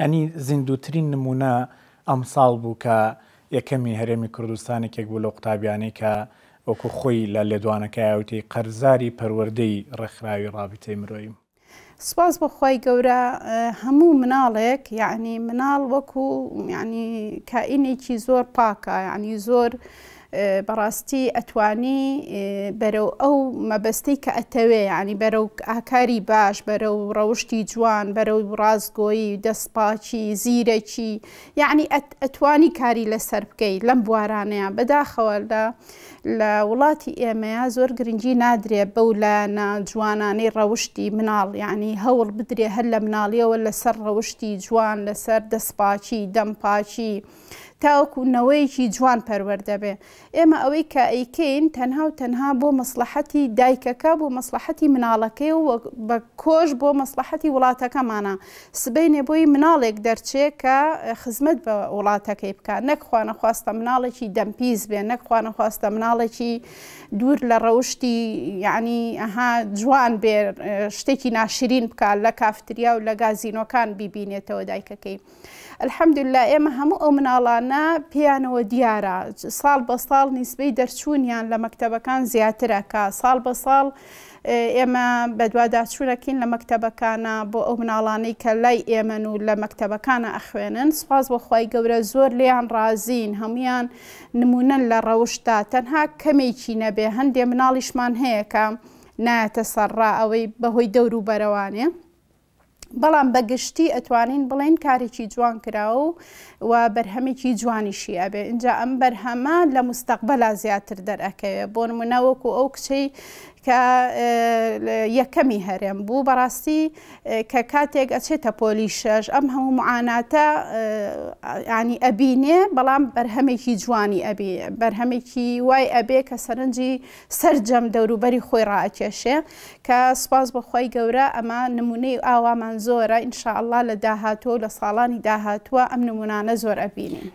ئەنی زیندوترین نمونە ئەمساڵ بوو کە یەکەمی هەرێمی کوردستانێکێک بوو لە قوتابیانەی کە وەکو خۆی لە لێدوانەکەیوتی قەرزاری پەروەردەی ڕێکخراوی ڕابیتەی مرۆیم. سپاس بەخوای گەورە هەموو مناڵێک یعنی مناڵ وەکو ینی کائینێکی زۆر پاکە ینی زۆر بەڕاستی ئەتوانی بەرەو ئەو مەبەستەی کە ئەتەوێ ینی بەرەو ئاکاری باش بەرەو ڕەوشی جوان بەرەو ڕازگۆیی دەستپاچی زیرەکی یعنی ئەتوانی کاری لەسەر بکەیت لەم بوارانەیە بەداخەوەدا لە وڵاتی ئێمەیە زۆر گرنگی نادرێت بەو لایەنە جوانانەی ڕەوشی مناڵ یعنی هەوڵ بدرێ هەر لە مناڵیەوە لەسەر ڕەوشی جوان لەسەر دەستپاچی دەمپاچی تاوەکو نەوەیەکی جوان پەروەەردەبێ ئێمە ئەوەی کە ئەیکەین تەنها و تەنها بۆ مەسلحەتی دایکەکە بۆ مەسلحەتی مناڵەکەی و بە کۆش بۆ مەسلحەتی وڵاتەکەمانە سبینێ بۆی مناڵێک دەرچێ کە خزمەت بە وڵاتەکەی بکە نەکخواانە خواستە مناڵێکی دەمپیز بێ نەکخواانە خواستە مناڵێکی دوور لە ڕەوشی یعنی ئەها جوان بێ شتێکی ناشرین بکە لە کافتریا و لە گازینۆکان بیبینێتەوە دایکەکەی. الحەمدللا ئێمە هەموو ئەو مناڵان ئەمانە پیانەوە دیارە ساڵ بە ساڵ نیسبەی دەرچوونیان لە مەکتتەبەکان زیاترەکە ساڵ بە ساڵ ئێمە بەدوواداچوورەکەین لە مەکتتەبەکانە بۆ ئەو مناڵانەی کە لای ئێمەن و لە مەکتتەبەکانە ئەخوێنن سپاس بەخوای گەورە زۆر لیان ڕازین هەموان نمونەن لە ڕەوشتا تەنها کەمێکی نەبێ هەندێ مناڵیشمان هەیەکە نایەتە سەرڕا ئەوەی بەهۆی دەور و بەرەوانێ. بەڵام بەگشتی ئەتوانین بڵێن کارێکی جوان کراوە و بەرهەمێکی جوانیشی ئەبێ اینجا ئەم بەرهەمە لە مستەقبەلا زیاتر دەرەکەوێ بۆ نمونەوەکو ئەو کچەی کە یەکەمی هەرێم بوو بەڕاستی کە کاتێک ئەچێتە پۆلیشەش ئەم هەموو معاناتە ینی ئەبینێ بەڵام بەرهەمێکی جوانی ئەبی بەرهەمێکی وای ئەبێ کە سەرنجی سرجەم دەوروبەری خۆی ڕاکێشێ کە سپاس بەخوای گەورە ئەمە نمونەی ئاوامان زۆرە ئینشاءله لە داهاتۆ لە ساڵانی داهاتووە ئەم نمونانە زۆر ئەبینین.